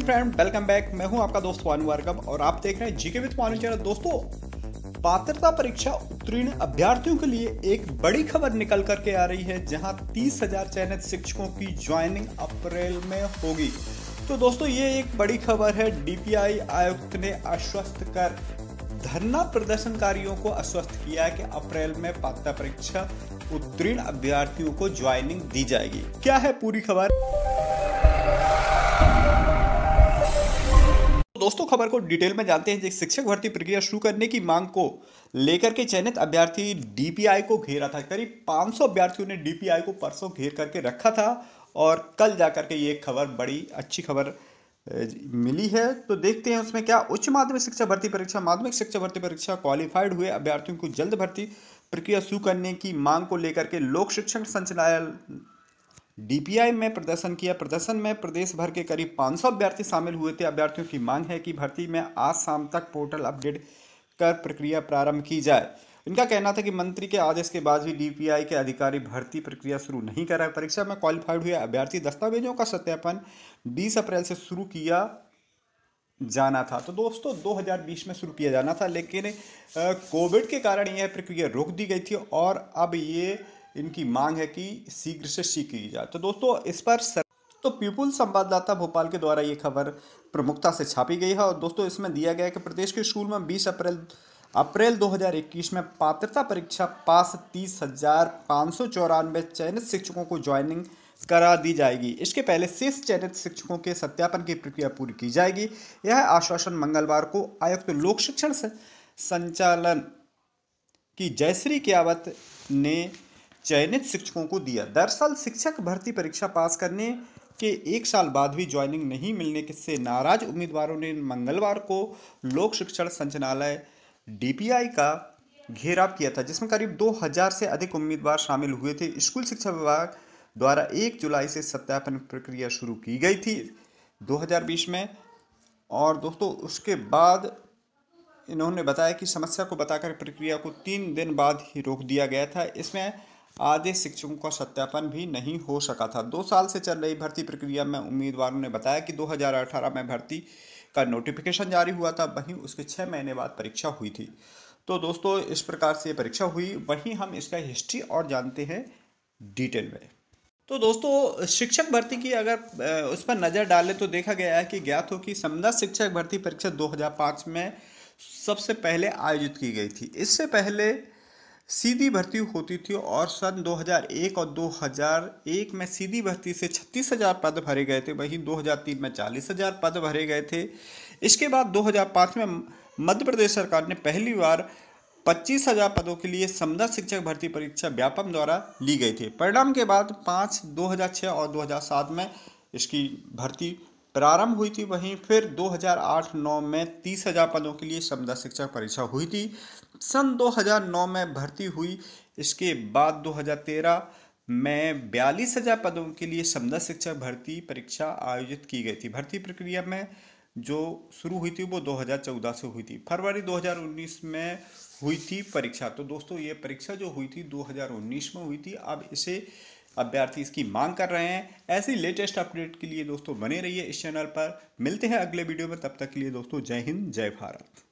friend welcome back मैं हूं आपका दोस्त वानु वर्गम और आप देख रहे हैं जीके विद वानु चैनल दोस्तों पात्रता परीक्षा उत्तीर्ण अभ्यर्थियों के लिए एक बड़ी खबर निकल करके आ रही है जहां 30,000 चयनित शिक्षकों की ज्वाइनिंग अप्रैल में होगी तो दोस्तों ये एक बड़ी खबर है डीपीआई आयुक्त ने आश्वस्त कर धरना प्रदर्शनकारियों को आश्वस्त किया है कि अप्रैल में पात्रता परीक्षा उत्तीर्ण अभ्यर्थियों को ज्वाइनिंग दी जाएगी क्या है पूरी खबर दोस्तों खबर को डिटेल में जानते हैं जिस शिक्षक भर्ती प्रक्रिया शुरू करने की मांग को लेकर के चयनित अभ्यर्थी डीपीआई को घेरा था करीब 500 अभ्यर्थियों ने डीपीआई को परसों घेर करके रखा था और कल जाकर के ये खबर बड़ी अच्छी खबर मिली है तो देखते हैं उसमें क्या उच्च माध्यमिक शिक्षा भर्ती परीक्षा माध्यमिक शिक्षा भर्ती परीक्षा क्वालिफाइड हुए अभ्यर्थियों को जल्द भर्ती प्रक्रिया शुरू करने की मांग को लेकर के लोक शिक्षण संचालय डीपीआई में प्रदर्शन किया प्रदर्शन में प्रदेश भर के करीब 500 अभ्यर्थी शामिल हुए थे अभ्यर्थियों की मांग है कि भर्ती में आज शाम तक पोर्टल अपडेट कर प्रक्रिया प्रारंभ की जाए इनका कहना था कि मंत्री के आदेश के बाद भी डीपीआई के अधिकारी भर्ती प्रक्रिया शुरू नहीं कर रहे परीक्षा में क्वालिफाइड हुए अभ्यर्थी दस्तावेजों का सत्यापन बीस अप्रैल से शुरू किया जाना था तो दोस्तों 2020 में शुरू किया जाना था लेकिन कोविड के कारण यह प्रक्रिया रोक दी गई थी और अब ये इनकी मांग है कि शीघ्र से शीघ्र की जाए तो दोस्तों इस पर सर... तो पीपुल संवाददाता भोपाल के द्वारा ये खबर प्रमुखता से छापी गई है और दोस्तों इसमें दिया गया कि प्रदेश के स्कूल में 20 अप्रैल अप्रैल 2021 में पात्रता परीक्षा पास तीस हजार पाँच सौ चौरानवे चयनित शिक्षकों को ज्वाइनिंग करा दी जाएगी इसके पहले शेष चयनित शिक्षकों के सत्यापन की प्रक्रिया पूरी की जाएगी यह आश्वासन मंगलवार को आयुक्त तो लोक शिक्षण संचालन की जयश्री कियावत ने चयनित शिक्षकों को दिया दरअसल शिक्षक भर्ती परीक्षा पास करने के एक साल बाद भी ज्वाइनिंग नहीं मिलने से नाराज उम्मीदवारों ने मंगलवार को लोक शिक्षण संचालय डीपीआई का घेराव किया था जिसमें करीब 2000 से अधिक उम्मीदवार शामिल हुए थे स्कूल शिक्षा विभाग द्वारा 1 जुलाई से सत्यापन प्रक्रिया शुरू की गई थी 2020 में और दोस्तों उसके बाद इन्होंने बताया कि समस्या को बताकर प्रक्रिया को तीन दिन बाद ही रोक दिया गया था इसमें आधे शिक्षकों का सत्यापन भी नहीं हो सका था दो साल से चल रही भर्ती प्रक्रिया में उम्मीदवारों ने बताया कि 2018 में भर्ती का नोटिफिकेशन जारी हुआ था वहीं उसके छः महीने बाद परीक्षा हुई थी तो दोस्तों इस प्रकार से परीक्षा हुई वहीं हम इसका हिस्ट्री और जानते हैं डिटेल में तो दोस्तों शिक्षक भर्ती की अगर उस पर नज़र डालें तो देखा गया है कि ज्ञात हो कि समदा शिक्षक भर्ती परीक्षा 2005 में सबसे पहले आयोजित की गई थी इससे पहले सीधी भर्ती होती थी और सन 2001 और 2001 में सीधी भर्ती से छत्तीस हज़ार पद भरे गए थे वहीं 2003 में चालीस हज़ार पद भरे गए थे इसके बाद 2005 में मध्य प्रदेश सरकार ने पहली बार पच्चीस हजार पदों के लिए समदा शिक्षक भर्ती परीक्षा व्यापम द्वारा ली गई थी परिणाम के बाद पाँच दो और दो में इसकी भर्ती प्रारंभ हुई थी वहीं फिर 2008-9 में तीस हजार पदों के लिए समदा शिक्षक परीक्षा हुई थी सन 2009 में भर्ती हुई इसके बाद 2013 में बयालीस हजार पदों के लिए समदा शिक्षक भर्ती परीक्षा आयोजित की गई थी भर्ती प्रक्रिया में जो शुरू हुई थी वो 2014 से हुई थी फरवरी 2019 में हुई थी परीक्षा तो दोस्तों ये परीक्षा जो हुई थी 2019 में हुई थी अब इसे अभ्यर्थी इसकी मांग कर रहे हैं ऐसी लेटेस्ट अपडेट के लिए दोस्तों बने रहिए इस चैनल पर मिलते हैं अगले वीडियो में तब तक के लिए दोस्तों जय हिंद जय भारत